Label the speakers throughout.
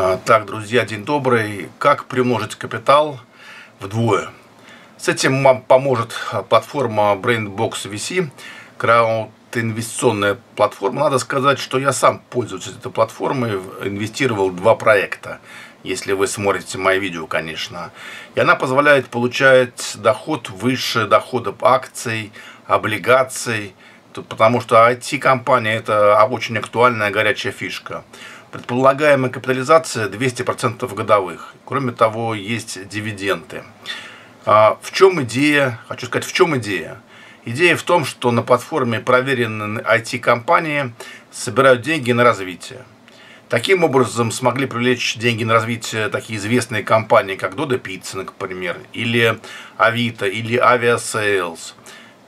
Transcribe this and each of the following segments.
Speaker 1: А, так, друзья, день добрый. Как приумножить капитал вдвое? С этим вам поможет а, платформа BrainBox VC, крауд инвестиционная платформа. Надо сказать, что я сам пользуюсь этой платформой, инвестировал в два проекта, если вы смотрите мои видео, конечно. И она позволяет получать доход выше дохода акций, облигаций, потому что IT-компания – это а, очень актуальная горячая фишка. Предполагаемая капитализация 200% годовых. Кроме того, есть дивиденды. А в чем идея? Хочу сказать, в чем идея? Идея в том, что на платформе проверенные IT-компании собирают деньги на развитие. Таким образом смогли привлечь деньги на развитие такие известные компании, как Dodo Pizza, например, или Авито, или Aviasales.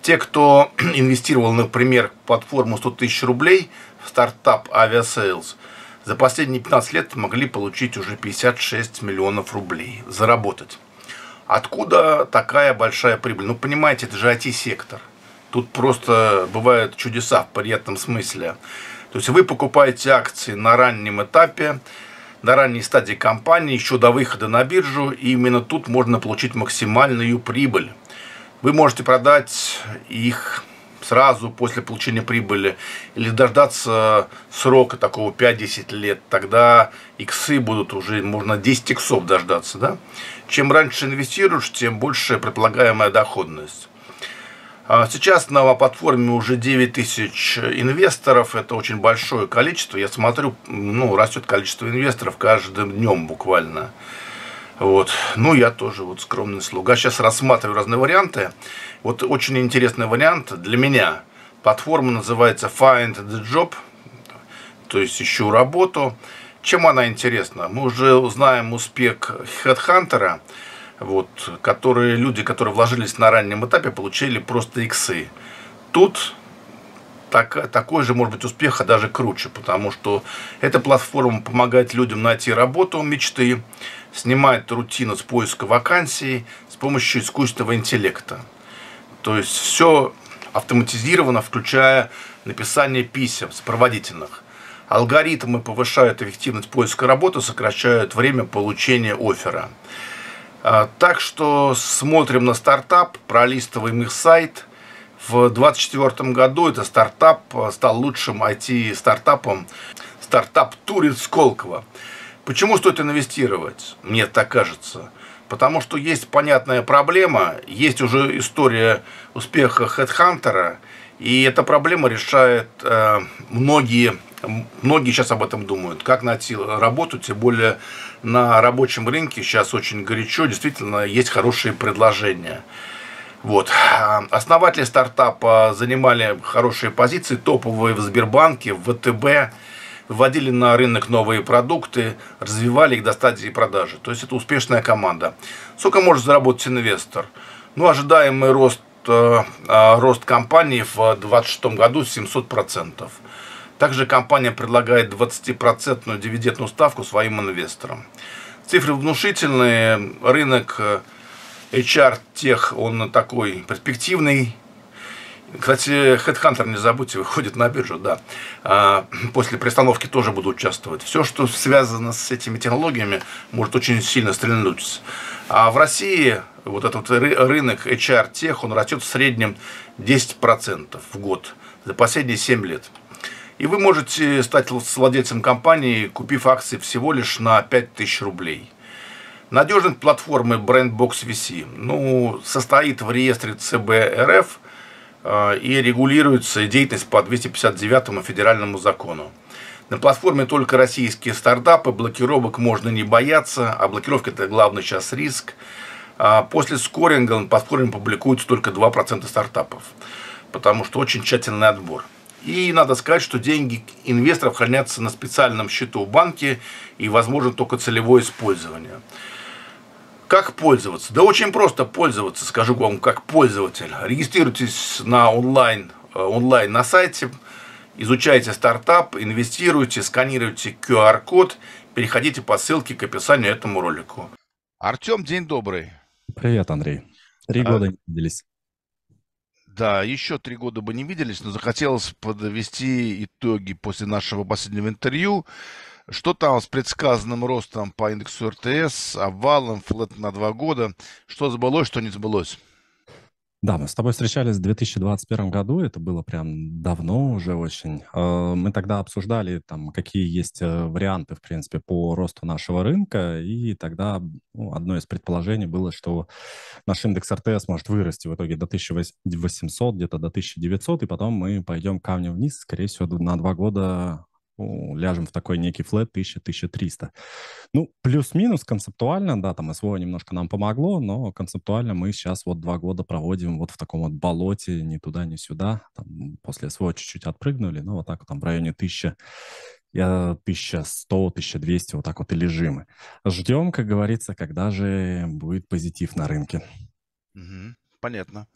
Speaker 1: Те, кто инвестировал, например, в платформу 100 тысяч рублей в стартап Aviasales – за последние 15 лет могли получить уже 56 миллионов рублей, заработать. Откуда такая большая прибыль? Ну, понимаете, это же IT-сектор. Тут просто бывают чудеса в приятном смысле. То есть вы покупаете акции на раннем этапе, на ранней стадии компании, еще до выхода на биржу, и именно тут можно получить максимальную прибыль. Вы можете продать их сразу после получения прибыли, или дождаться срока такого 5-10 лет, тогда иксы будут уже, можно 10 иксов дождаться. Да? Чем раньше инвестируешь, тем больше предполагаемая доходность. А сейчас на платформе уже 9 тысяч инвесторов, это очень большое количество. Я смотрю, ну, растет количество инвесторов каждым днем буквально. Вот. Ну, я тоже вот скромный слуга. Сейчас рассматриваю разные варианты. Вот очень интересный вариант для меня. Платформа называется Find the Job, то есть ищу работу. Чем она интересна? Мы уже узнаем успех HeadHunter, вот, которые, люди, которые вложились на раннем этапе, получили просто иксы. Тут так, такой же, может быть, успех, а даже круче, потому что эта платформа помогает людям найти работу мечты, снимает рутину с поиска вакансий с помощью искусственного интеллекта. То есть все автоматизировано, включая написание писем сопроводительных. Алгоритмы повышают эффективность поиска работы, сокращают время получения оффера. А, так что смотрим на стартап, пролистываем их сайт. В 2024 году этот стартап а, стал лучшим IT-стартапом. Стартап Турин Сколково. Почему стоит инвестировать? Мне так кажется – Потому что есть понятная проблема, есть уже история успеха хедхантера, и эта проблема решает э, многие, многие сейчас об этом думают, как найти работу, тем более на рабочем рынке сейчас очень горячо, действительно есть хорошие предложения. Вот. Основатели стартапа занимали хорошие позиции, топовые в Сбербанке, в ВТБ, вводили на рынок новые продукты, развивали их до стадии продажи. То есть это успешная команда. Сколько может заработать инвестор? Ну, ожидаемый рост, э, э рост компании в 2026 году 700%. Также компания предлагает 20% дивидендную ставку своим инвесторам. Цифры внушительные, рынок э, HR тех, он такой перспективный, кстати, Headhunter, не забудьте, выходит на биржу, да. А после пристановки тоже буду участвовать. Все, что связано с этими технологиями, может очень сильно стрельнуть. А в России вот этот рынок HR-тех, он растет в среднем 10% в год за последние 7 лет. И вы можете стать владельцем компании, купив акции всего лишь на 5000 рублей. Надежность платформы BrandBox VC ну, состоит в реестре ЦБ РФ – Э, и регулируется деятельность по 259 федеральному закону. На платформе только российские стартапы, блокировок можно не бояться, а блокировка это главный сейчас риск. А после скоринга на платформе публикуются только 2% стартапов, потому что очень тщательный отбор. И надо сказать, что деньги инвесторов хранятся на специальном счету в банке и возможно только целевое использование. Как пользоваться? Да очень просто пользоваться, скажу вам, как пользователь. Регистрируйтесь на онлайн, э, онлайн на сайте, изучайте стартап, инвестируйте, сканируйте QR-код, переходите по ссылке к описанию этому ролику. Артем, день добрый.
Speaker 2: Привет, Андрей. Три а... года не виделись.
Speaker 1: Да, еще три года бы не виделись, но захотелось подвести итоги после нашего последнего интервью. Что там с предсказанным ростом по индексу РТС, обвалом, флет на два года? Что сбылось, что не сбылось?
Speaker 2: Да, мы с тобой встречались в 2021 году, это было прям давно уже очень. Э, мы тогда обсуждали, там, какие есть э, варианты, в принципе, по росту нашего рынка, и тогда ну, одно из предположений было, что наш индекс РТС может вырасти в итоге до 1800, где-то до 1900, и потом мы пойдем камнем вниз, скорее всего, на два года ляжем в такой некий флет 1000-1300. Ну, плюс-минус концептуально, да, там СВО немножко нам помогло, но концептуально мы сейчас вот два года проводим вот в таком вот болоте, ни туда, ни сюда. Там после СВО чуть-чуть отпрыгнули, но вот так вот там в районе 1000 1100-1200, вот так вот и лежим. Ждем, как говорится, когда же будет позитив на рынке.
Speaker 1: Угу, понятно.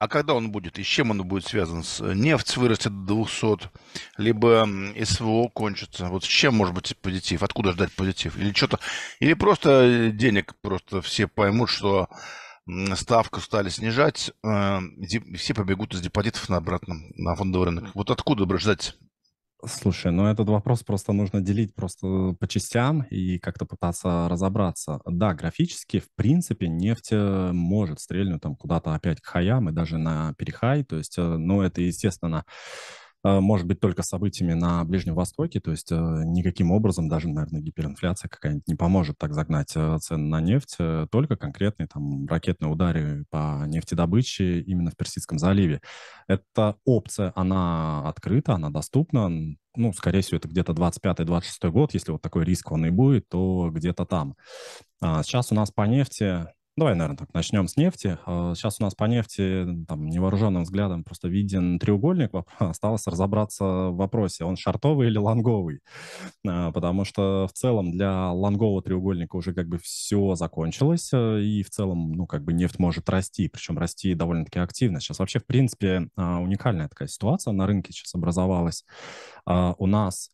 Speaker 1: А когда он будет и с чем он будет связан? С э, нефть вырастет до 200, либо СВО кончится. Вот с чем может быть позитив? Откуда ждать позитив? Или что-то, или просто э, денег просто все поймут, что ставку стали снижать, э, все побегут из депозитов на обратном, на фондовый рынок. Вот
Speaker 2: откуда ждать Слушай, ну этот вопрос просто нужно делить просто по частям и как-то пытаться разобраться. Да, графически, в принципе, нефть э, может стрельнуть там куда-то опять к хаям и даже на перехай. То есть, ну, это, естественно, Э, может быть только событиями на Ближнем Востоке, то есть э, никаким образом даже, наверное, гиперинфляция какая-нибудь не поможет так загнать э, цены на нефть, только конкретные там ракетные удары по нефтедобыче именно в Персидском заливе. Эта опция, она открыта, она доступна, ну, скорее всего, это где-то 25-26 год, если вот такой риск он и будет, то где-то там. А сейчас у нас по нефти Давай, наверное, так, начнем с нефти. Сейчас а, у нас по нефти там, невооруженным взглядом просто виден треугольник. Осталось разобраться в вопросе, он шартовый или лонговый. А, потому что в целом для лонгового треугольника уже как бы все закончилось. Э, и в целом, ну, как бы нефть может расти, причем расти довольно-таки активно. Сейчас вообще, в принципе, а, уникальная такая ситуация на рынке сейчас образовалась. У нас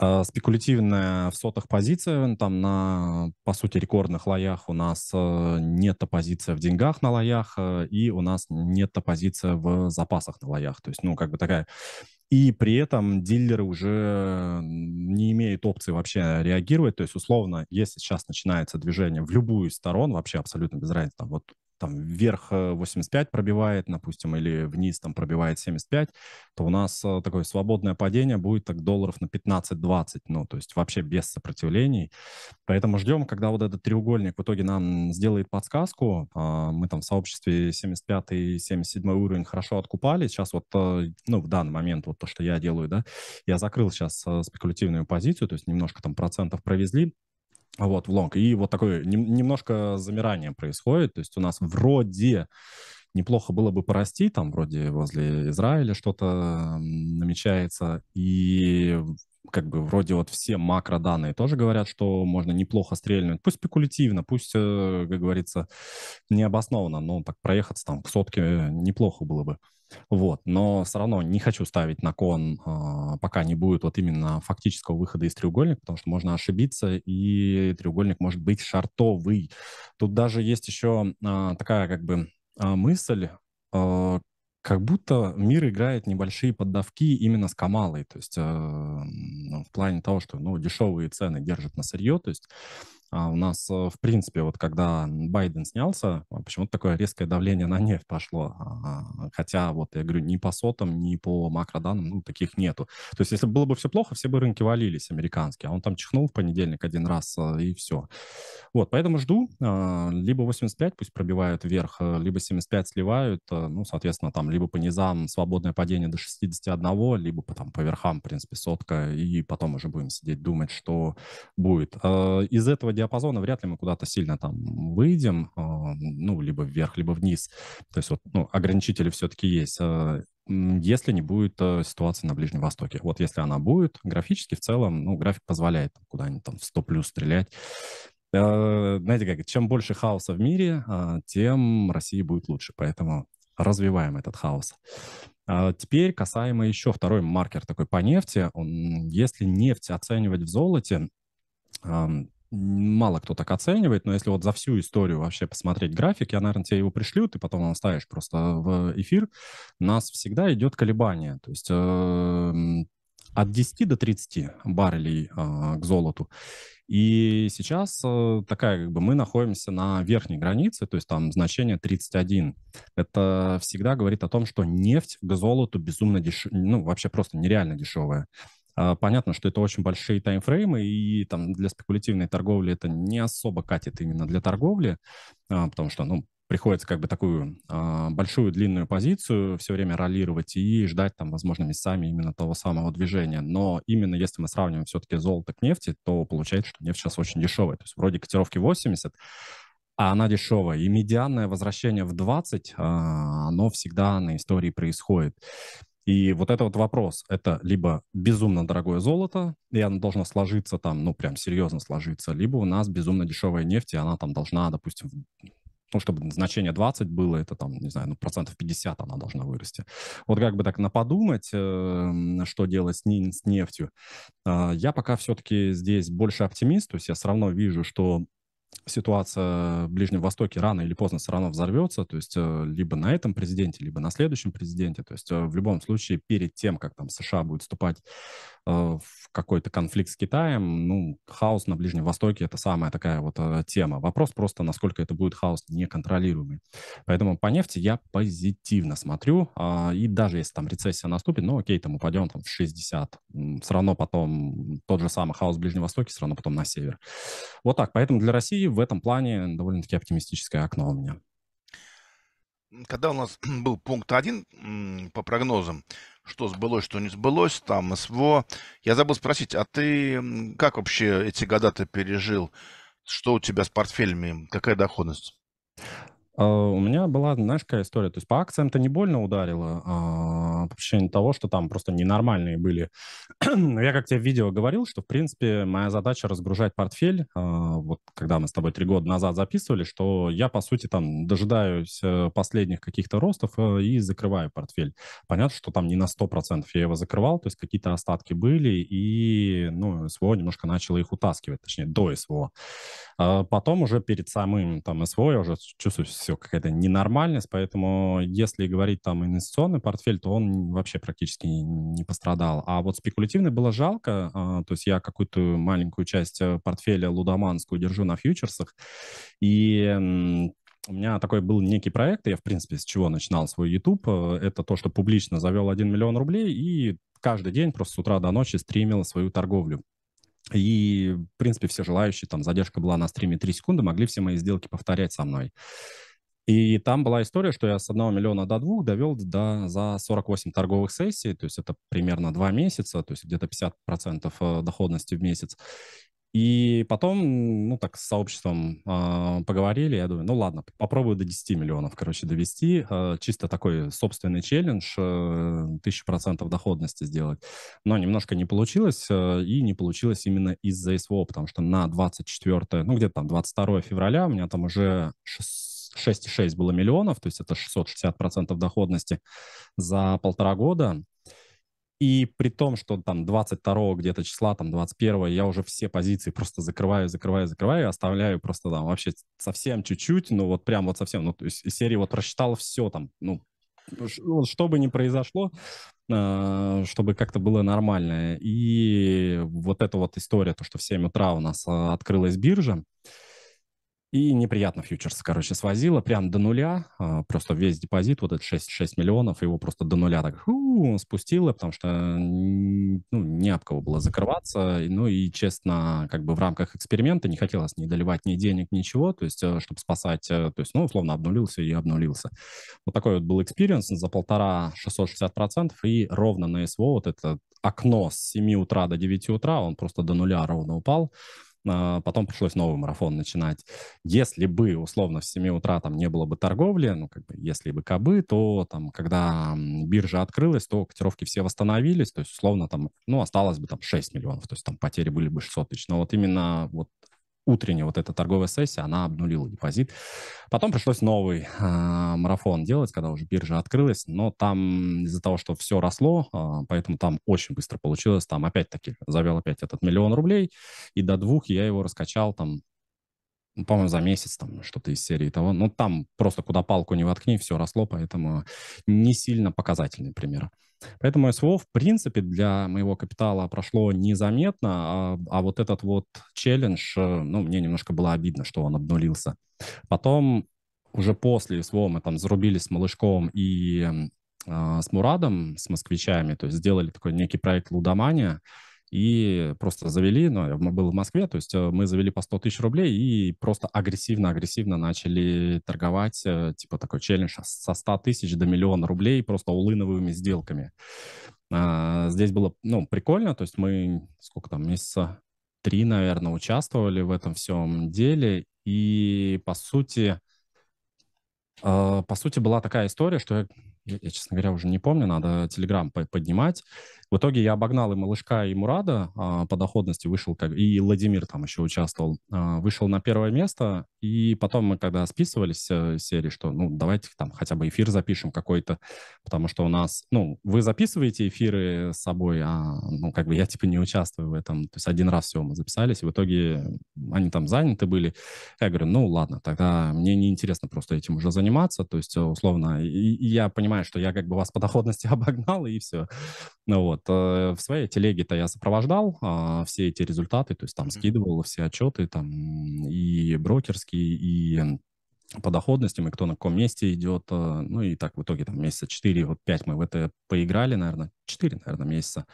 Speaker 2: Э, спекулятивная в сотых позиция, там на, по сути, рекордных лоях у нас э, нет позиция в деньгах на лоях, э, и у нас нет позиция в запасах на лоях. То есть, ну, как бы такая... И при этом дилеры уже не имеют опции вообще реагировать. То есть, условно, если сейчас начинается движение в любую из сторон, вообще абсолютно без разницы, там вот там вверх 85 э, пробивает, допустим, или вниз там пробивает 75, то у нас э, такое свободное падение будет так долларов на 15-20, ну, то есть вообще без сопротивлений. Поэтому ждем, когда вот этот треугольник в итоге нам сделает подсказку. А, мы там в сообществе 75 и 77 уровень хорошо откупали. Сейчас вот, э, ну, в данный момент вот то, что я делаю, да, я закрыл сейчас спекулятивную позицию, то есть немножко там процентов провезли, вот, в лонг. И вот такое немножко замирание происходит. То есть у нас вроде неплохо было бы порасти, там вроде возле Израиля что-то намечается, и как бы вроде вот все макроданные тоже говорят, что можно неплохо стрельнуть, пусть спекулятивно, пусть, э, как говорится, необоснованно, но так проехаться там к сотке э, неплохо было бы. Вот, но все равно не хочу ставить на кон, а, пока не будет вот именно фактического выхода из треугольника, потому что можно ошибиться, и треугольник может быть шартовый. Тут даже есть еще а, такая как бы а, мысль, как будто мир играет небольшие поддавки именно с Камалой, то есть в плане того, что ну, дешевые цены держат на сырье, то есть а у нас, э, в принципе, вот когда Байден снялся, а, почему-то такое резкое давление на нефть пошло. А, хотя, вот я говорю, ни по сотам, ни по макроданным, ну, таких нету. То есть, если было бы все плохо, все бы рынки валились американские. А он там чихнул в понедельник один раз, и все. Вот, поэтому жду. Либо 85 пусть пробивают вверх, э, либо 75 сливают. Э, ну, соответственно, там либо по низам свободное падение до 61, либо там по верхам, в принципе, сотка. И потом уже будем сидеть думать, что будет. Из этого диапазона вряд ли мы куда-то сильно там выйдем, а, ну, либо вверх, либо вниз. То есть вот ну, ограничители все-таки есть а, если не будет а, ситуации на Ближнем Востоке. Вот если она будет, графически в целом, ну, график позволяет куда-нибудь там в 100 плюс стрелять. Знаете как, чем больше хаоса в мире, тем России будет лучше. Поэтому развиваем этот хаос. Теперь касаемо еще второй маркер такой по нефти. Он, если нефть оценивать в золоте, мало кто так оценивает, но если вот за всю историю вообще посмотреть график, я, наверное, тебе его пришлю, ты потом он оставишь просто в эфир, у нас всегда идет колебание, то есть э, от 10 до 30 баррелей э, к золоту. И сейчас э, такая, как бы, мы находимся на верхней границе, то есть там значение 31. Это всегда говорит о том, что нефть к золоту безумно дешевая, ну, вообще просто нереально дешевая. А, понятно, что это очень большие таймфреймы, и там для спекулятивной торговли это не особо катит именно для торговли, а, потому что, ну, приходится как бы такую а, большую длинную позицию все время ролировать и ждать там, возможно, месяцами именно того самого движения. Но именно если мы сравниваем все-таки золото к нефти, то получается, что нефть сейчас очень дешевая. То есть вроде котировки 80, а она дешевая. И медианное возвращение в 20, оно всегда на истории происходит. И вот это вот вопрос, это либо безумно дорогое золото, и оно должно сложиться там, ну, прям серьезно сложиться, либо у нас безумно дешевая нефть, и она там должна, допустим, ну, чтобы значение 20 было, это там, не знаю, ну, процентов 50 она должна вырасти. Вот как бы так наподумать, эм, что делать с, нефтью. А, я пока все-таки здесь больше оптимист, то есть я все равно вижу, что ситуация в Ближнем Востоке рано или поздно все равно взорвется, то есть э, либо на этом президенте, либо на следующем президенте. То есть э, в любом случае перед тем, как там США будет вступать э, в какой-то конфликт с Китаем, ну, хаос на Ближнем Востоке — это самая такая вот тема. Вопрос просто, насколько это будет хаос неконтролируемый. Поэтому по нефти я позитивно смотрю, а, и даже если там рецессия наступит, ну, окей, там упадем там в 60, все равно потом тот же самый хаос в Ближнем Востоке, все равно потом на север. Вот так, поэтому для России и в этом плане довольно-таки оптимистическое окно у меня.
Speaker 1: Когда у нас был пункт один по прогнозам, что сбылось, что не сбылось, там СВО, я забыл спросить, а ты как вообще эти года ты
Speaker 2: пережил? Что у тебя с портфелями? Какая доходность? А, у меня была, знаешь, какая история. То есть по акциям-то не больно ударило, а, по причине того, что там просто ненормальные были. я как тебе в видео говорил, что, в принципе, моя задача разгружать портфель. А, вот когда мы с тобой три года назад записывали, что я, по сути, там дожидаюсь э, последних каких-то ростов э, и закрываю портфель. Понятно, что там не на 100% я его закрывал, то есть какие-то остатки были, и, ну, СВО немножко начало их утаскивать, точнее, до СВО. А потом уже перед самым там СВО я уже чувствую все какая-то ненормальность, поэтому если говорить там инвестиционный портфель, то он вообще практически не пострадал. А вот спекулятивный было жалко, а, то есть я какую-то маленькую часть э, портфеля лудоманскую держу на фьючерсах, и у меня такой был некий проект, я, в принципе, с чего начинал свой YouTube, э, это то, что публично завел 1 миллион рублей и каждый день просто с утра до ночи стримил свою торговлю. И, в принципе, все желающие, там задержка была на стриме 3 секунды, могли все мои сделки повторять со мной. И там была история, что я с 1 миллиона до 2 довел до, за 48 торговых сессий, то есть это примерно 2 месяца, то есть где-то 50% э, доходности в месяц. И потом, ну, так с сообществом э, поговорили, я думаю, ну, ладно, попробую до 10 миллионов, короче, довести. Э, чисто такой собственный челлендж, э, тысячу э, процентов доходности сделать. Но немножко не получилось, э, и не получилось именно из-за СВО, потому что на 24, ну, где-то там 22 февраля у меня там уже 600 6,6 было миллионов, то есть это 660% доходности за полтора года. И при том, что там 22 где-то числа, там 21 я уже все позиции просто закрываю, закрываю, закрываю, оставляю просто там вообще совсем чуть-чуть, ну вот прям вот совсем, ну то есть из серии вот просчитал все там, ну, ну что бы ни произошло, э, чтобы как-то было нормально. И вот эта вот история, то, что в 7 утра у нас э, открылась биржа, и неприятно фьючерсы, короче, свозило прям до нуля, а, просто весь депозит, вот этот 6, 6 миллионов, его просто до нуля так ху, потому что ну, не об кого было закрываться, ну и честно, как бы в рамках эксперимента не хотелось не доливать ни денег, ничего, то есть, э, чтобы спасать, э, то есть, ну, условно, обнулился и обнулился. Вот такой вот был экспириенс за полтора 660 процентов, и ровно на СВО вот это окно с 7 утра до 9 утра, он просто до нуля ровно упал, а, потом пришлось новый марафон начинать. Если бы, условно, в 7 утра там не было бы торговли, ну, как бы, если бы кобы, то там, когда биржа открылась, то котировки все восстановились, то есть, условно, там, ну, осталось бы там 6 миллионов, то есть там потери были бы 600 тысяч. Но вот именно вот утренняя вот эта торговая сессия, она обнулила депозит. Потом пришлось новый э, марафон делать, когда уже биржа открылась, но там из-за того, что все росло, э, поэтому там очень быстро получилось, там опять-таки завел опять этот миллион рублей, и до двух я его раскачал там ну, по-моему, за месяц там что-то из серии того. Ну, там просто куда палку не воткни, все росло, поэтому не сильно показательный пример. Поэтому СВО, в принципе, для моего капитала прошло незаметно, а, а вот этот вот челлендж, э, ну, мне немножко было обидно, что он обнулился. Потом уже после СВО мы там зарубились с Малышком и э, с Мурадом, с москвичами, то есть сделали такой некий проект «Лудомания», и просто завели, ну, мы был в Москве, то есть э, мы завели по 100 тысяч рублей и просто агрессивно-агрессивно начали торговать, э, типа такой челлендж со 100 тысяч до миллиона рублей просто улыновыми сделками. А, здесь было, ну, прикольно, то есть мы сколько там, месяца три, наверное, участвовали в этом всем деле, и по сути, э, по сути была такая история, что я, я честно говоря, уже не помню, надо Телеграм поднимать, в итоге я обогнал и Малышка, и Мурада а, по доходности, вышел, как и Владимир там еще участвовал, а, вышел на первое место, и потом мы когда списывались э, из серии, что ну давайте там хотя бы эфир запишем какой-то, потому что у нас, ну, вы записываете эфиры с собой, а, ну, как бы я типа не участвую в этом, то есть один раз все мы записались, и в итоге они там заняты были. Я говорю, ну ладно, тогда мне неинтересно просто этим уже заниматься, то есть э, условно, и, и я понимаю, что я как бы вас по доходности обогнал, и все. Ну вот, вот э, в своей телеге-то я сопровождал а, все эти результаты, то есть там скидывал все отчеты, там и брокерские, и по доходностям, и кто на каком месте идет. Э, ну и так в итоге там месяца 4, вот 5 мы в это поиграли, наверное, 4, наверное, месяца.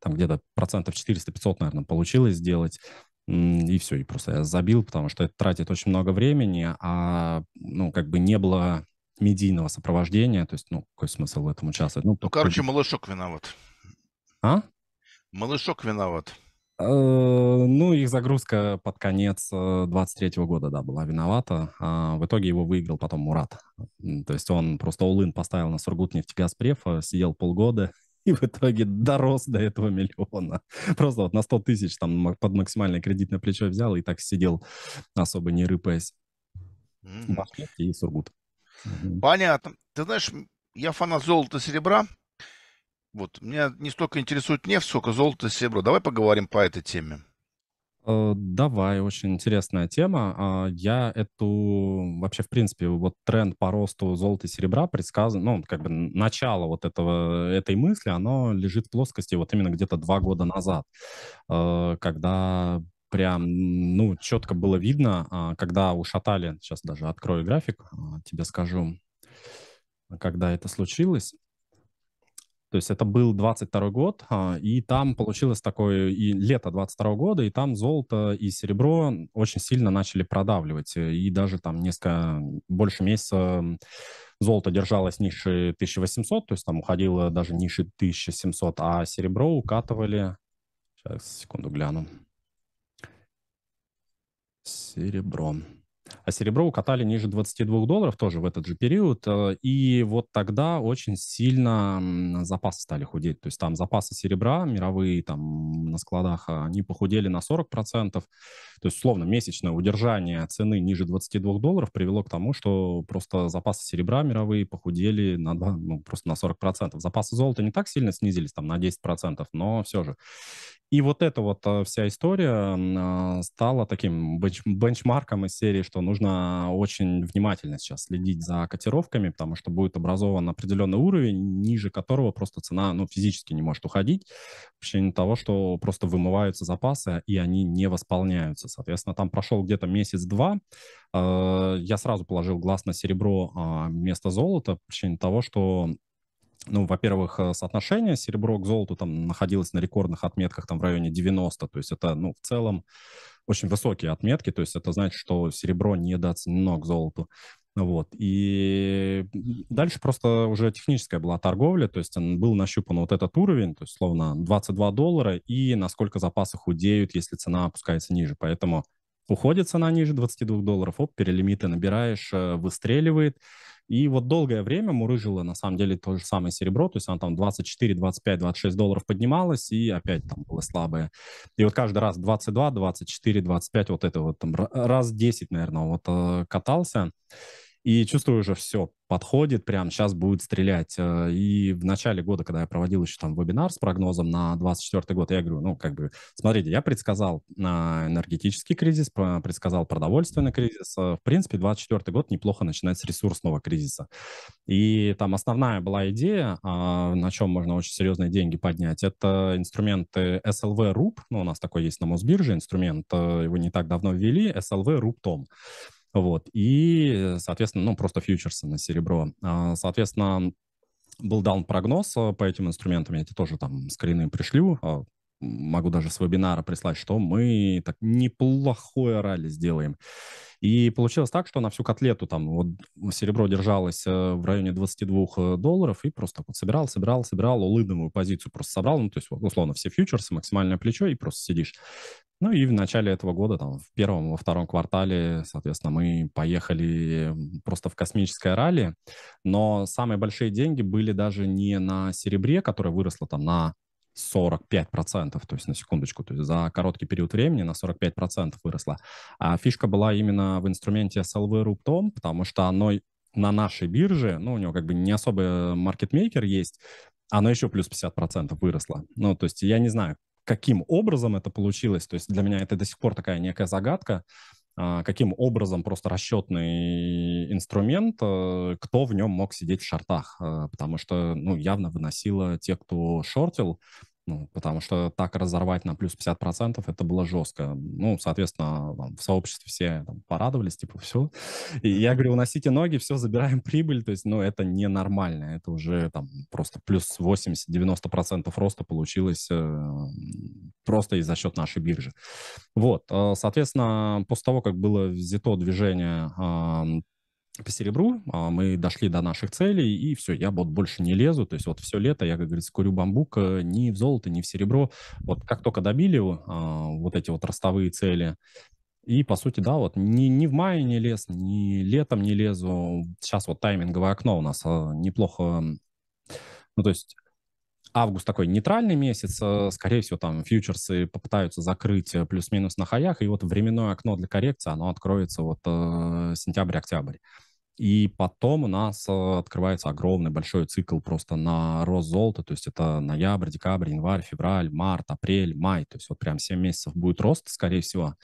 Speaker 2: Там где-то процентов 400-500, наверное, получилось сделать. И все, и просто я забил, потому что это тратит очень много времени, а, ну, как бы не было медийного сопровождения, то есть, ну, какой смысл в этом участвовать? Ну, ну короче,
Speaker 1: малышок виноват.
Speaker 2: А? Малышок виноват. Э, ну, их загрузка под конец 23 э, года, да, была виновата. А в итоге его выиграл потом Мурат. То есть он просто all поставил на Сургут нефтегазпреф, а, сидел полгода и в итоге дорос до этого миллиона. Просто вот на 100 тысяч там под максимальное кредитное плечо взял и так сидел, особо не рыпаясь. Mm-hmm. и Сургут.
Speaker 1: Понятно. Ты знаешь, я фанат золота-серебра. и вот, меня не столько интересует нефть, сколько золото, серебро. Давай поговорим по этой теме.
Speaker 2: Э, давай, очень интересная тема. А, я эту, вообще, в принципе, вот тренд по росту золота и серебра предсказан, ну, как бы начало вот этого, этой мысли, оно лежит в плоскости вот именно где-то два года назад, э, когда прям, ну, четко было видно, а, когда ушатали, сейчас даже открою график, а, тебе скажу, когда это случилось. То есть это был 22 год, а, и там получилось такое и лето 22 года, и там золото и серебро очень сильно начали продавливать. Э, и даже там несколько, больше месяца золото держалось ниже 1800, то есть там уходило даже ниже 1700, а серебро укатывали... Сейчас, секунду гляну. Серебро а серебро укатали ниже 22 долларов тоже в этот же период, э, и вот тогда очень сильно запасы стали худеть, то есть там запасы серебра мировые там на складах, а, они похудели на 40%, то есть словно месячное удержание цены ниже 22 долларов привело к тому, что просто запасы серебра мировые похудели на ну, просто на 40%. Запасы золота не так сильно снизились, там на 10%, но все же. И вот эта вот э, вся история э, стала таким бенч бенчмарком из серии, что что нужно очень внимательно сейчас следить за котировками, потому что будет образован определенный уровень, ниже которого просто цена ну, физически не может уходить, в причине того, что просто вымываются запасы, и они не восполняются. Соответственно, там прошел где-то месяц-два, э, я сразу положил глаз на серебро а, вместо золота, в причине того, что ну, во-первых, э, соотношение серебро к золоту там находилось на рекордных отметках там в районе 90, то есть это, ну, в целом очень высокие отметки, то есть это значит, что серебро недооценено к золоту. Вот. И дальше просто уже техническая была торговля, то есть был нащупан вот этот уровень, то есть словно 22 доллара, и насколько запасы худеют, если цена опускается ниже. Поэтому Уходит цена ниже 22 долларов, оп, перелимиты набираешь, э, выстреливает. И вот долгое время мурыжило на самом деле то же самое серебро, то есть оно там 24, 25, 26 долларов поднималось, и опять там было слабое. И вот каждый раз 22, 24, 25, вот это вот там раз 10, наверное, вот э, катался. И чувствую уже все, подходит, прям сейчас будет стрелять. Э, и в начале года, когда я проводил еще там вебинар с прогнозом на 24 год, я говорю, ну, как бы, смотрите, я предсказал а, энергетический кризис, предсказал продовольственный кризис. Э, в принципе, 24 год неплохо начинать с ресурсного кризиса. И там основная была идея, а, на чем можно очень серьезные деньги поднять, это инструменты SLV RUP, ну, у нас такой есть на Мосбирже инструмент, э, его не так давно ввели, SLV RUP TOM. Вот. И, соответственно, ну, просто фьючерсы на серебро. А, соответственно, был дан прогноз а, по этим инструментам, я тебе тоже там скрины пришлю, а, могу даже с вебинара прислать, что мы так неплохое ралли сделаем. И получилось так, что на всю котлету там вот серебро держалось э, в районе 22 э, долларов и просто вот собирал, собирал, собирал, улыбновую позицию просто собрал, ну, то есть условно все фьючерсы, максимальное плечо и просто сидишь. Ну и в начале этого года, там, в первом, во втором квартале, соответственно, мы поехали просто в космическое ралли. Но самые большие деньги были даже не на серебре, которое выросло там на 45%, то есть на секундочку, то есть за короткий период времени на 45% выросло. А фишка была именно в инструменте SLV RUPTOM, потому что оно на нашей бирже, ну, у него как бы не особо маркетмейкер есть, оно еще плюс 50% выросло. Ну, то есть я не знаю, каким образом это получилось, то есть для меня это до сих пор такая некая загадка, а, каким образом просто расчетный инструмент, э, кто в нем мог сидеть в шортах, э, потому что, ну, явно выносило те, кто шортил, ну, потому что так разорвать на плюс 50% это было жестко. Ну, соответственно, там, в сообществе все там, порадовались, типа, все. И я говорю, уносите ноги, все, забираем прибыль. То есть, ну, это ненормально. Это уже там просто плюс 80-90% роста получилось э, просто из-за счет нашей биржи. Вот, э, соответственно, после того, как было взято движение э, по серебру, а, мы дошли до наших целей, и все, я вот больше не лезу, то есть вот все лето я, как говорится, курю бамбук э, ни в золото, ни в серебро. Вот как только добили э, вот эти вот ростовые цели, и, по сути, да, вот ни, ни в мае не лез, ни летом не лезу. Сейчас вот тайминговое окно у нас э, неплохо... Ну, то есть август такой нейтральный месяц, скорее всего, там фьючерсы попытаются закрыть плюс-минус на хаях, и вот временное окно для коррекции, оно откроется вот э, сентябрь-октябрь. И потом у нас э, открывается огромный большой цикл просто на рост золота, то есть это ноябрь, декабрь, январь, февраль, март, апрель, май, то есть вот прям 7 месяцев будет рост, скорее всего.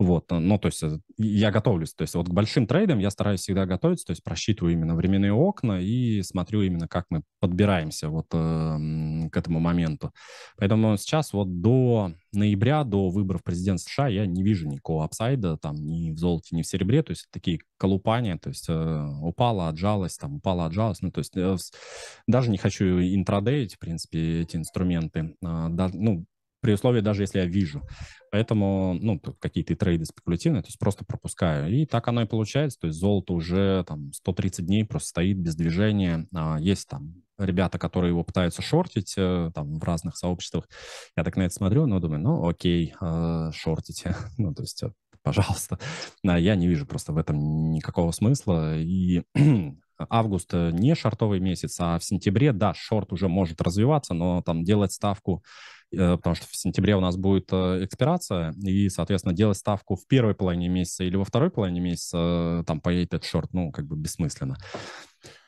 Speaker 2: Вот, э, ну, то есть э, я готовлюсь, то есть вот к большим трейдам я стараюсь всегда готовиться, то есть просчитываю именно временные окна и смотрю именно, как мы подбираемся вот э, к этому моменту. Поэтому сейчас вот до ноября, до выборов президента США я не вижу никакого апсайда там ни в золоте, ни в серебре, то есть такие колупания, то есть упала, отжалась, там упала, отжалась. Ну, то есть э, даже не хочу интродеить, в принципе, эти инструменты. А, даже, ну, при условии даже если я вижу. Поэтому, ну, какие-то трейды спекулятивные, то есть просто пропускаю. И так оно и получается. То есть золото уже там 130 дней просто стоит без движения. А, есть там ребята, которые его пытаются шортить э, там в разных сообществах. Я так на это смотрю, но думаю, ну, окей, э, шортите. Ну, то есть пожалуйста. Я не вижу просто в этом никакого смысла. И август э, не шортовый месяц, а в сентябре, да, шорт уже может развиваться, но там делать ставку, э, потому что в сентябре у нас будет э, экспирация, и, соответственно, делать ставку в первой половине месяца или во второй половине месяца, там поедет этот шорт, ну, как бы бессмысленно.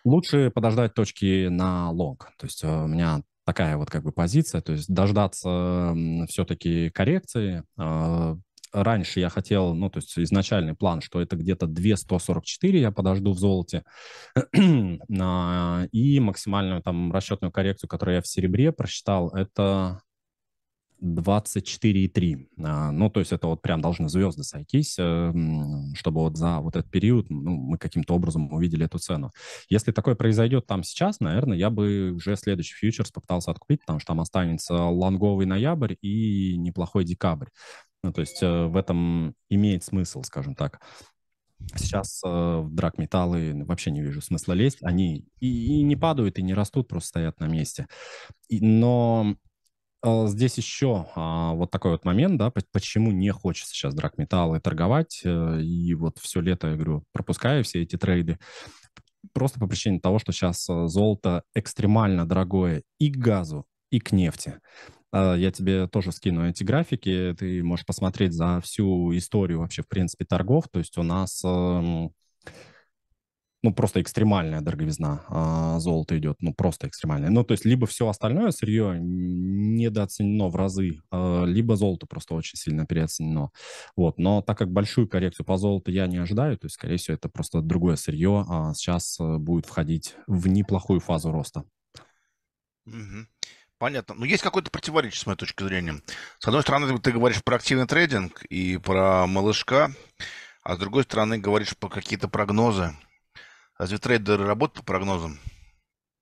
Speaker 2: Лучше подождать точки на лонг. То есть у меня такая вот как бы позиция, то есть дождаться все-таки коррекции, раньше я хотел, ну, то есть изначальный план, что это где-то 2144 я подожду в золоте, а, и максимальную там расчетную коррекцию, которую я в серебре просчитал, это 24,3. А, ну, то есть это вот прям должны звезды сойтись, эм, чтобы вот за вот этот период ну, мы каким-то образом увидели эту цену. Если такое произойдет там сейчас, наверное, я бы уже следующий фьючерс попытался откупить, потому что там останется лонговый ноябрь и неплохой декабрь. Ну, то есть э, в этом имеет смысл, скажем так. Сейчас э, в драк металлы вообще не вижу смысла лезть. Они и, и не падают, и не растут, просто стоят на месте. И, но э, здесь еще а, вот такой вот момент, да, почему не хочется сейчас драгметаллы торговать, э, и вот все лето, я говорю, пропускаю все эти трейды, просто по причине того, что сейчас золото экстремально дорогое и к газу, и к нефти. А, я тебе тоже скину эти графики, ты можешь посмотреть за всю историю вообще, в принципе, торгов. То есть у нас ну, просто экстремальная дороговизна а золота идет, ну, просто экстремальная. Ну, то есть либо все остальное сырье недооценено в разы, а, либо золото просто очень сильно переоценено. Вот, но так как большую коррекцию по золоту я не ожидаю, то есть, скорее всего, это просто другое сырье а сейчас э, будет входить в неплохую фазу роста. Угу.
Speaker 1: Понятно. Но есть какое-то противоречие, с моей точки зрения. С одной стороны, ты говоришь про активный трейдинг и про малышка, а с другой стороны, говоришь про какие-то прогнозы. Разве трейдеры работают по
Speaker 2: прогнозам?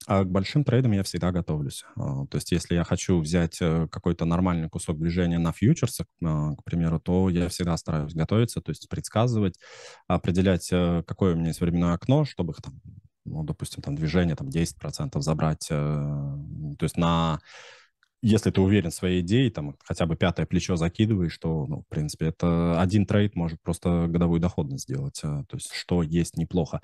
Speaker 2: А к большим трейдам я всегда готовлюсь. А, то есть если я хочу взять э, какой-то нормальный кусок движения на фьючерсах, а, к примеру, то я всегда стараюсь готовиться, то есть предсказывать, определять, э, какое у меня есть временное окно, чтобы там ну, допустим, там движение там 10% забрать, э, то есть на если ты уверен в своей идее, там хотя бы пятое плечо закидываешь, что, ну, в принципе, это один трейд может просто годовую доходность сделать, э, то есть что есть неплохо.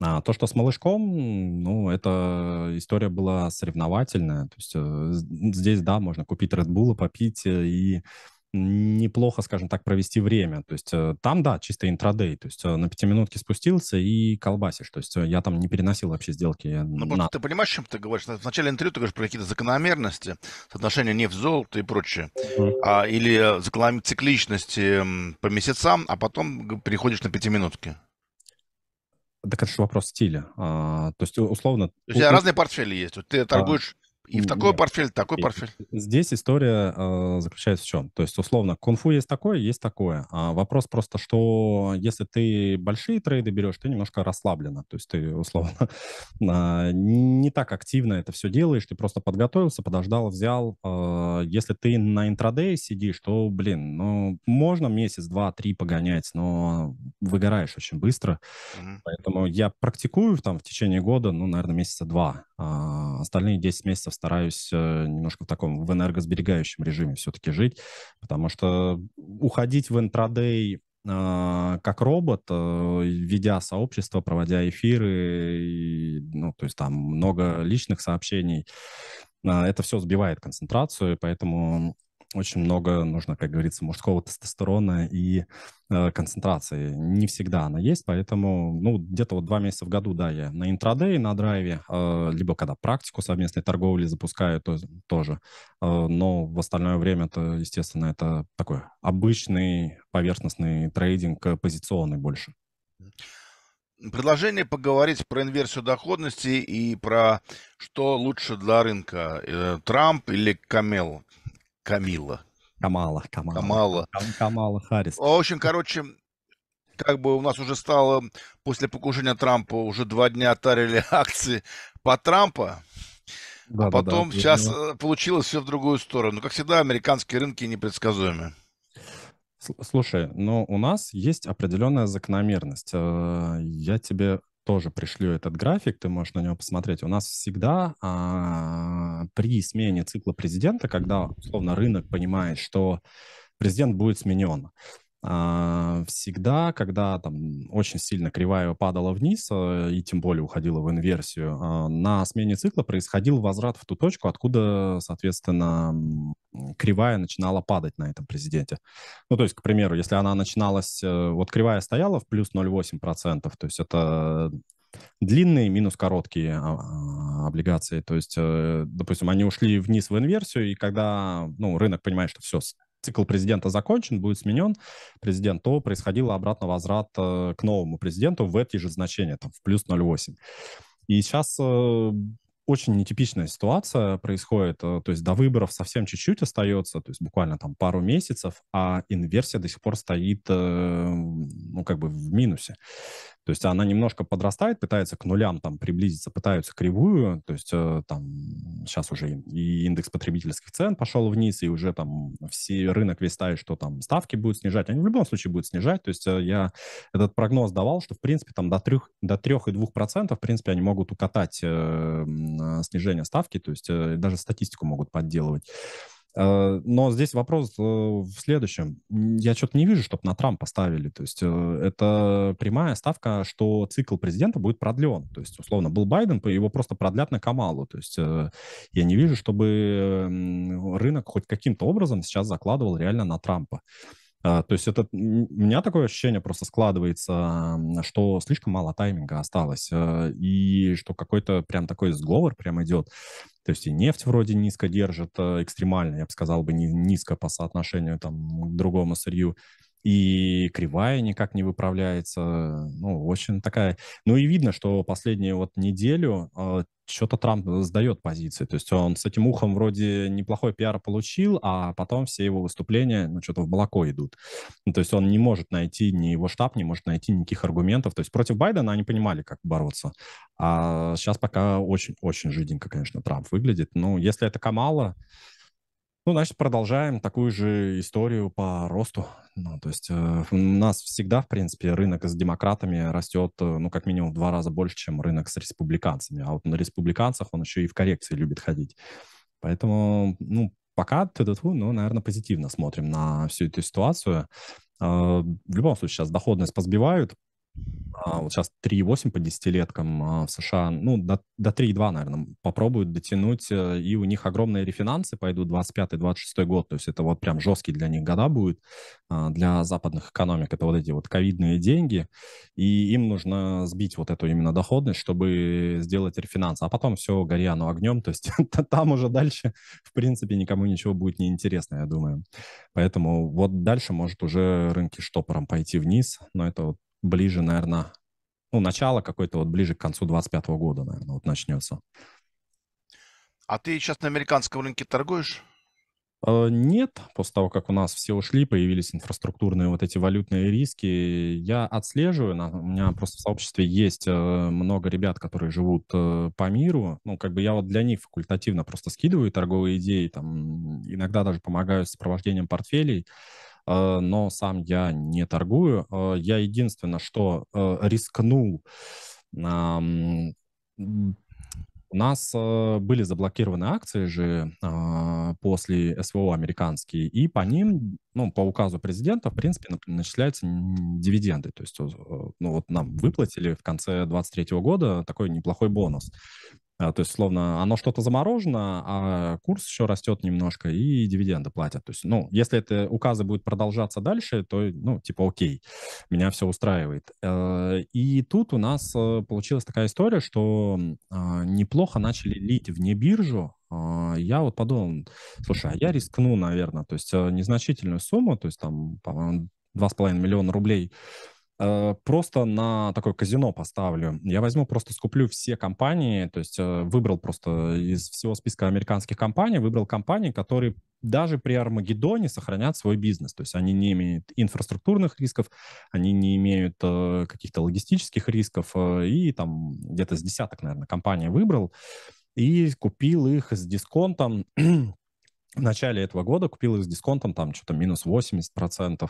Speaker 2: А то, что с малышком, ну, это история была соревновательная, то есть э, здесь, да, можно купить Red Bull, попить э, и неплохо, скажем так, провести время. То есть э, там, да, чисто интрадей. То есть э, на пятиминутке спустился и колбасишь. То есть э, я там не переносил вообще сделки. Ну, на... ты
Speaker 1: понимаешь, чем ты говоришь? В начале интервью ты говоришь про какие-то закономерности, соотношение нефть золото и прочее. Mm-hmm. А, или закономерности цикличности по месяцам, а
Speaker 2: потом переходишь на пятиминутки. Так это же вопрос стиля. А, то есть, условно... То есть, у... разные
Speaker 1: портфели есть. ты а. торгуешь и в такой Нет. портфель, такой портфель.
Speaker 2: Здесь история э, заключается в чем? То есть, условно, кунфу есть такое, есть такое. А вопрос просто, что если ты большие трейды берешь, ты немножко расслабленно. То есть ты, условно, э, не так активно это все делаешь, ты просто подготовился, подождал, взял. Э, если ты на интрадей сидишь, то, блин, ну, можно месяц, два, три погонять, но выгораешь очень быстро. Mm-hmm. Поэтому я практикую там в течение года, ну, наверное, месяца два. А остальные 10 месяцев стараюсь э, немножко в таком, в энергосберегающем режиме все-таки жить, потому что уходить в интрадей а, как робот, э, ведя сообщество, проводя эфиры, и, ну, то есть там много личных сообщений, а, это все сбивает концентрацию, поэтому очень много нужно, как говорится, мужского тестостерона и э, концентрации. Не всегда она есть, поэтому, ну, где-то вот два месяца в году, да, я на интрадей, на драйве, э, либо когда практику совместной торговли запускаю, то тоже. Э, но в остальное время, это, естественно, это такой обычный поверхностный трейдинг, э, позиционный больше.
Speaker 1: Предложение поговорить про инверсию доходности и про что лучше для рынка, э, Трамп или Камел.
Speaker 2: Камила. Камала. Камала. Камала. Кам Камала Харрис.
Speaker 1: В общем, короче, как бы у нас уже стало после покушения Трампа уже два дня тарили акции по Трампа.
Speaker 2: Да, а потом да, да, сейчас понимаю.
Speaker 1: Э, получилось все в другую сторону. Как всегда, американские рынки непредсказуемы.
Speaker 2: Слушай, но ну, у нас есть определенная закономерность. Э, я тебе тоже пришлю этот график, ты можешь на него посмотреть. У нас всегда а, при смене цикла президента, когда, условно, рынок понимает, что президент будет сменен, а, всегда, когда там очень сильно кривая падала вниз, а, и тем более уходила в инверсию, а, на смене цикла происходил возврат в ту точку, откуда, соответственно, кривая начинала падать на этом президенте. Ну, то есть, к примеру, если она начиналась, э, вот кривая стояла в плюс 0,8%, то есть это длинные минус короткие облигации. То есть, э, допустим, они ушли вниз в инверсию, и когда ну, рынок понимает, что все, цикл президента закончен, будет сменен президент, то происходил обратно возврат э, к новому президенту в эти же значения, там, в плюс 0,8. И сейчас э, очень нетипичная ситуация происходит, э, то есть до выборов совсем чуть-чуть остается, то есть буквально там пару месяцев, а инверсия до сих пор стоит, ну, как бы в минусе. То есть она немножко подрастает, пытается к нулям там приблизиться, пытаются кривую, то есть э, там сейчас уже и индекс потребительских цен пошел вниз, и уже там все, рынок весь ставит, что там ставки будут снижать, они в любом случае будут снижать, то есть э, я этот прогноз давал, что в принципе там до 3, до 3 и 2 процентов, в принципе, они могут укатать э, снижение ставки, то есть даже статистику могут подделывать. Э, но здесь вопрос э, в следующем. Я что-то не вижу, чтобы на Трампа ставили. То есть э, это прямая ставка, что цикл президента будет продлен. То есть, условно, был Байден, его просто продлят на Камалу. То есть я не вижу, чтобы рынок хоть каким-то образом сейчас закладывал реально на Трампа. А, то есть это, у меня такое ощущение просто складывается, что слишком мало тайминга осталось, э, и что какой-то прям такой сговор прям идет. То есть и нефть вроде низко держит, э, экстремально, я бы сказал бы, низко по соотношению там, к другому сырью и кривая никак не выправляется. Ну, очень такая... Ну, и видно, что последнюю вот неделю а, э, что-то Трамп сдает позиции. То есть он с этим ухом вроде неплохой пиар получил, а потом все его выступления, ну, что-то в молоко идут. Ну, то есть он не может найти, ни его штаб не может найти никаких аргументов. То есть против Байдена они понимали, как бороться. А сейчас пока очень-очень жиденько, конечно, Трамп выглядит. Ну, если это Камала, ну, значит, продолжаем такую же историю по росту. Ну, то есть э, у нас всегда, в принципе, рынок с демократами растет, э, ну, как минимум в два раза больше, чем рынок с республиканцами. А вот на республиканцах он еще и в коррекции любит ходить. Поэтому, ну, пока, ну, наверное, позитивно смотрим на всю эту ситуацию. Э, в любом случае, сейчас доходность позбивают, а, вот сейчас 3,8 по десятилеткам а, в США, ну, до, до 3,2, наверное, попробуют дотянуть, э, и у них огромные рефинансы пойдут 25-26 год, то есть это вот прям жесткий для них года будет, а, для западных экономик, это вот эти вот ковидные деньги, и им нужно сбить вот эту именно доходность, чтобы сделать рефинанс, а потом все, гори оно огнем, то есть там уже дальше, в принципе, никому ничего будет не интересно, я думаю. Поэтому вот дальше может уже рынки штопором пойти вниз, но это вот ближе, наверное, ну, начало какое-то вот ближе к концу 2025 года, наверное, вот начнется.
Speaker 1: А ты сейчас на американском рынке торгуешь?
Speaker 2: Э, нет, после того, как у нас все ушли, появились инфраструктурные вот эти валютные риски, я отслеживаю, у меня просто в сообществе есть э, много ребят, которые живут э, по миру, ну, как бы я вот для них факультативно просто скидываю торговые идеи, там, иногда даже помогаю с сопровождением портфелей, Э, но сам я не торгую. Э, я единственное, что э, рискнул у нас были заблокированы акции же а, после СВО американские, и по ним, ну, по указу президента, в принципе, начисляются дивиденды. То есть, ну, вот нам выплатили в конце 2023 года такой неплохой бонус. А, то есть, словно, оно что-то заморожено, а курс еще растет немножко, и дивиденды платят. То есть, ну, если это указы будут продолжаться дальше, то, э, ну, типа, окей, меня все устраивает. Э, и тут у нас э, получилась такая история, что а, неплохо начали лить вне биржу, а, я вот подумал, слушай, а я рискну, наверное, то есть незначительную сумму, то есть там, по-моему, 2,5 миллиона рублей Э, просто на такое казино поставлю. Я возьму, просто скуплю все компании, то есть э, выбрал просто из всего списка американских компаний, выбрал компании, которые даже при Армагеддоне сохранят свой бизнес. То есть они не имеют инфраструктурных рисков, они не имеют э, каких-то логистических рисков, и там где-то с десяток, наверное, компаний выбрал, и купил их с дисконтом в начале этого года купил их с дисконтом, там что-то минус 80%,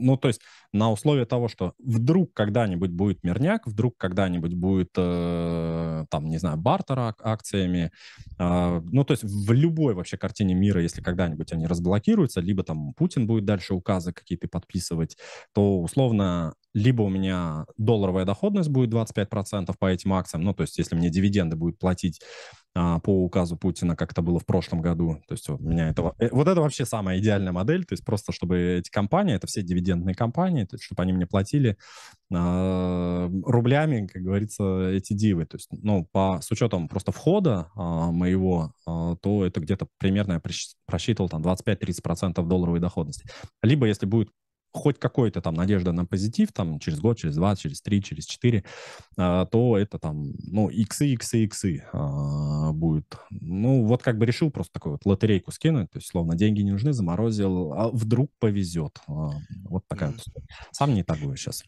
Speaker 2: ну, то есть на условии того, что вдруг когда-нибудь будет мирняк, вдруг когда-нибудь будет, э, там, не знаю, бартер ак- акциями, э, ну, то есть в любой вообще картине мира, если когда-нибудь они разблокируются, либо там Путин будет дальше указы какие-то подписывать, то условно либо у меня долларовая доходность будет 25% по этим акциям, ну, то есть если мне дивиденды будет платить э, по указу Путина, как это было в прошлом году, то есть у меня этого э, Вот это вообще самая идеальная модель, то есть просто чтобы эти компании, это все дивиденды дивидендной компании, то есть чтобы они мне платили э, рублями, как говорится, эти дивы. То есть, ну, по, с учетом просто входа э, моего, э, то это где-то примерно я просчитывал там 25-30% долларовой доходности. Либо если будет хоть какой-то там надежда на позитив, там, через год, через два, через три, через четыре, а, то это там, ну, иксы, иксы, иксы а, будет. Ну, вот как бы решил просто такую вот лотерейку скинуть, то есть, словно, деньги не нужны, заморозил, а вдруг повезет. А, вот такая mm-hmm. вот. Сам не так сейчас.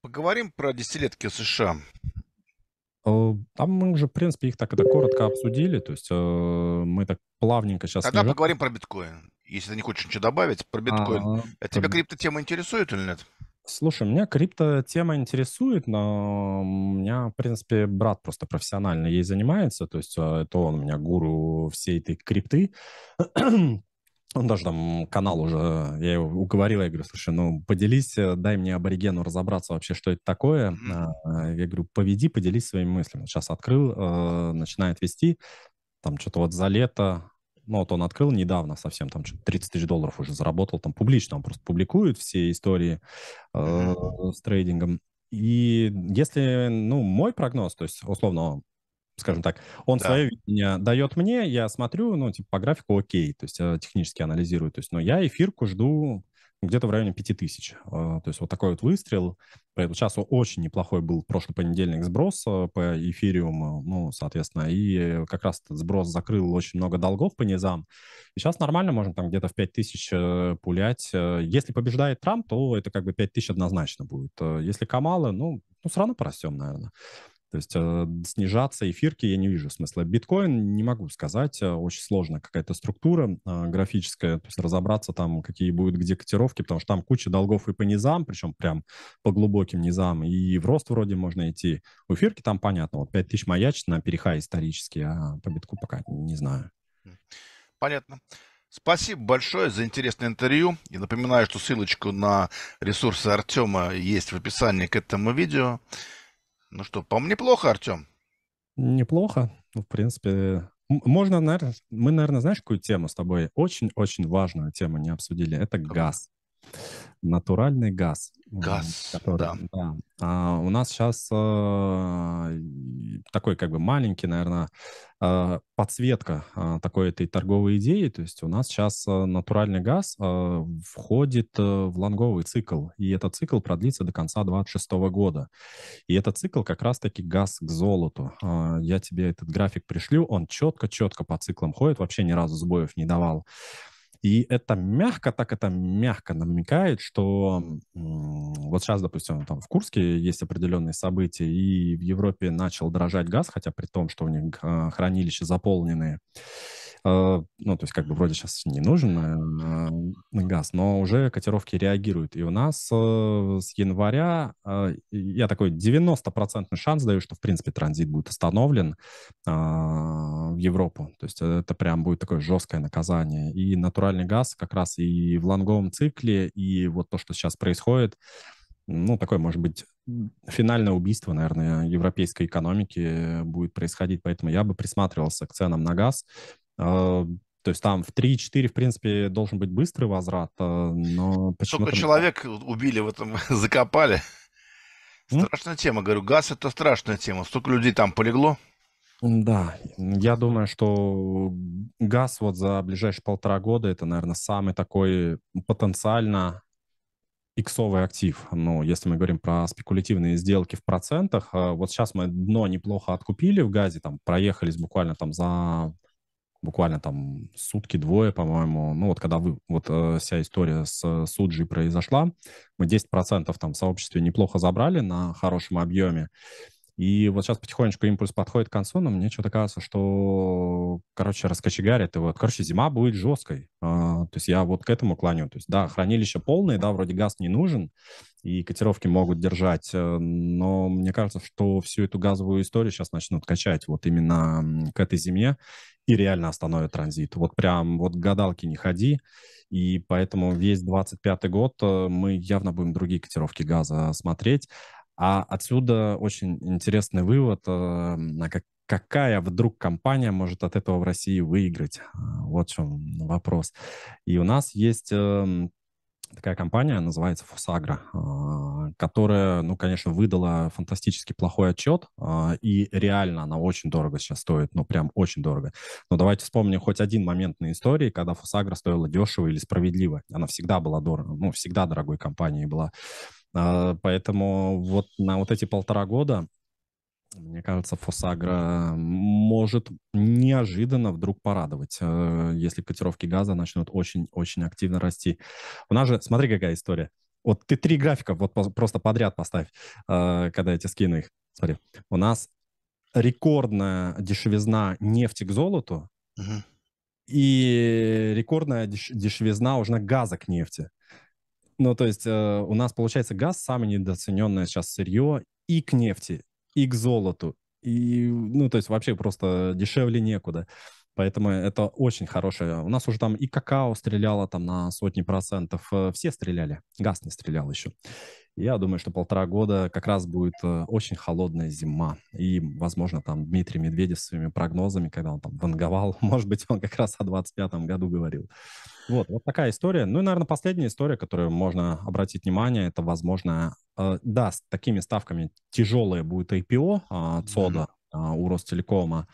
Speaker 1: Поговорим про десятилетки США.
Speaker 2: Э, там мы уже, в принципе, их так это коротко обсудили, то есть э, мы так плавненько сейчас... Тогда снижаем. поговорим
Speaker 1: про биткоин, если ты не хочешь ничего добавить, про биткоин. А, Тебя про... тема интересует или
Speaker 2: нет? Слушай, меня крипто тема интересует, но у меня, в принципе, брат просто профессионально ей занимается, то есть э, это он у меня гуру всей этой крипты он ну, даже там канал уже, я его уговорил, я говорю, слушай, ну поделись, э, дай мне аборигену разобраться вообще, что это такое. А, я говорю, поведи, поделись своими мыслями. Сейчас открыл, э, начинает вести, там что-то вот за лето, ну вот он открыл недавно совсем, там 30 тысяч долларов уже заработал, там публично, он просто публикует все истории э, с трейдингом. И если, ну, мой прогноз, то есть, условно, скажем так, он да. свое видение дает мне, я смотрю, ну, типа, по графику окей, то есть э, технически анализирую, то есть, но я эфирку жду где-то в районе 5000. Э, то есть вот такой вот выстрел. Сейчас очень неплохой был прошлый понедельник сброс э, по эфириуму, ну, соответственно, и как раз этот сброс закрыл очень много долгов по низам. И сейчас нормально, можно там где-то в 5000 пулять. Если побеждает Трамп, то это как бы 5000 однозначно будет. Если Камала, ну, ну, все равно порастем, наверное. То есть э, снижаться эфирки я не вижу смысла. Биткоин не могу сказать, э, очень сложная какая-то структура э, графическая, то есть разобраться там, какие будут где котировки, потому что там куча долгов и по низам, причем прям по глубоким низам, и в рост вроде можно идти. У эфирки там понятно, вот 5000 маячит на переха исторически, а по битку пока не знаю. Понятно.
Speaker 1: Спасибо большое за интересное интервью. И напоминаю, что ссылочку на ресурсы Артема есть в описании к этому видео. Ну что, по мне плохо, Артем?
Speaker 2: Неплохо. Ну, в принципе, можно, наверное, мы, наверное, знаешь, какую тему с тобой? Очень-очень важную тему не обсудили. Это газ. Натуральный газ. Э, газ, который, да. да. А, у нас сейчас а, э, такой как бы маленький, наверное, а, э, подсветка а, такой этой торговой идеи. То есть у нас сейчас а, натуральный газ а, входит а, в лонговый цикл, и этот цикл продлится до конца 26 года. И этот цикл как раз-таки газ к золоту. А, я тебе этот график пришлю, он четко-четко по циклам ходит, вообще ни разу сбоев не давал. И это мягко, так это мягко намекает, что вот сейчас, допустим, там в Курске есть определенные события, и в Европе начал дрожать газ, хотя при том, что у них а, хранилища заполнены Э, ну, то есть как бы вроде сейчас не нужен э, газ, но уже котировки реагируют. И у нас э, с января, я такой 90% шанс даю, что, в принципе, транзит будет остановлен в Европу. То есть это прям будет такое жесткое наказание. И натуральный газ как раз и в лонговом цикле, и вот то, что сейчас происходит, ну, такое, может быть, финальное убийство, наверное, европейской экономики будет происходить, поэтому я бы присматривался к ценам на газ, Э, то есть там в 3-4, в принципе, должен быть быстрый возврат, э, но почему Сколько человек
Speaker 1: убили в этом, закопали? Страшная тема, говорю, газ это страшная тема. Столько людей там
Speaker 2: полегло. Да, я думаю, что газ вот за ближайшие полтора года это, наверное, самый такой потенциально иксовый актив. Ну, если мы говорим про спекулятивные сделки в процентах, э, вот сейчас мы дно неплохо откупили в газе, там проехались буквально там за буквально там сутки, двое, по-моему. Ну вот когда вы, вот э, вся история с э, Суджи произошла, мы 10% там в сообществе неплохо забрали на хорошем объеме. И вот сейчас потихонечку импульс подходит к концу, но мне что-то кажется, что, короче, раскочегарит. И вот, короче, зима будет жесткой. А, то есть я вот к этому клоню. То есть, да, хранилища полные, да, вроде газ не нужен, и котировки могут держать. Э, но мне кажется, что всю эту газовую историю сейчас начнут качать вот именно к этой зиме и реально остановят транзит. Вот прям вот гадалки не ходи. И поэтому весь 25 год э, мы явно будем другие котировки газа смотреть. А отсюда очень интересный вывод, э, какая вдруг компания может от этого в России выиграть. А, вот в чем вопрос. И у нас есть эм, такая компания, называется Фусагра, которая, ну, конечно, выдала фантастически плохой отчет, а, и реально она очень дорого сейчас стоит, ну, прям очень дорого. Но давайте вспомним хоть один момент на истории, когда Фусагра стоила дешево или справедливо. Она всегда была дорого, ну, всегда дорогой компанией была. А, поэтому вот на вот эти полтора года мне кажется, Фосагра может неожиданно вдруг порадовать, э, если котировки газа начнут очень-очень активно расти. У нас же, смотри, какая история. Вот ты три графика вот просто подряд поставь, э, когда я тебе скину их. Смотри, у нас рекордная дешевизна нефти к золоту угу. и рекордная деш- дешевизна уже на газа к нефти. Ну, то есть э, у нас, получается, газ самое недооцененное сейчас сырье и к нефти, и к золоту. И, ну, то есть вообще просто дешевле некуда. Поэтому это очень хорошее. У нас уже там и какао стреляло там на сотни процентов. Э, все стреляли. Газ не стрелял еще. Я думаю, что полтора года как раз будет э, очень холодная зима. И, возможно, там Дмитрий Медведев своими прогнозами, когда он там ванговал, может быть, он как раз о 25-м году говорил. Вот, вот такая история. Ну и, наверное, последняя история, которую можно обратить внимание, это, возможно, э, да, с такими ставками тяжелые будет IPO э, а, ЦОДа э, у Ростелекома.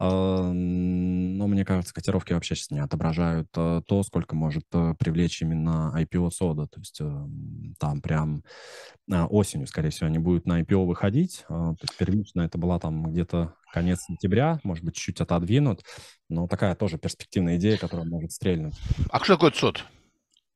Speaker 2: А, но мне кажется, котировки вообще сейчас не отображают э, то, сколько может э, привлечь именно IPO сода. То есть э, там прям а, осенью, скорее всего, они будут на IPO выходить. А, то есть первично это была там где-то конец сентября, может быть, чуть-чуть отодвинут. Но такая тоже перспективная идея, которая может стрельнуть. А что такое сот?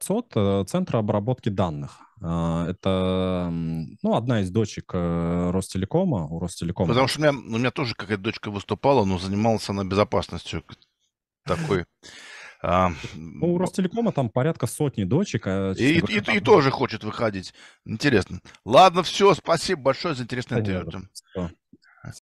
Speaker 2: ЦОД, э, Центра обработки данных. А, это ну, одна из дочек э, Ростелекома. У Ростелекома. Потому что у меня, ну, у
Speaker 1: меня тоже какая-то дочка выступала, но занималась она безопасностью такой. А, ну,
Speaker 2: у Ростелекома там порядка сотни дочек.
Speaker 1: А, и, и, и тоже хочет выходить. Интересно. Ладно, все, спасибо большое за интересный интервью.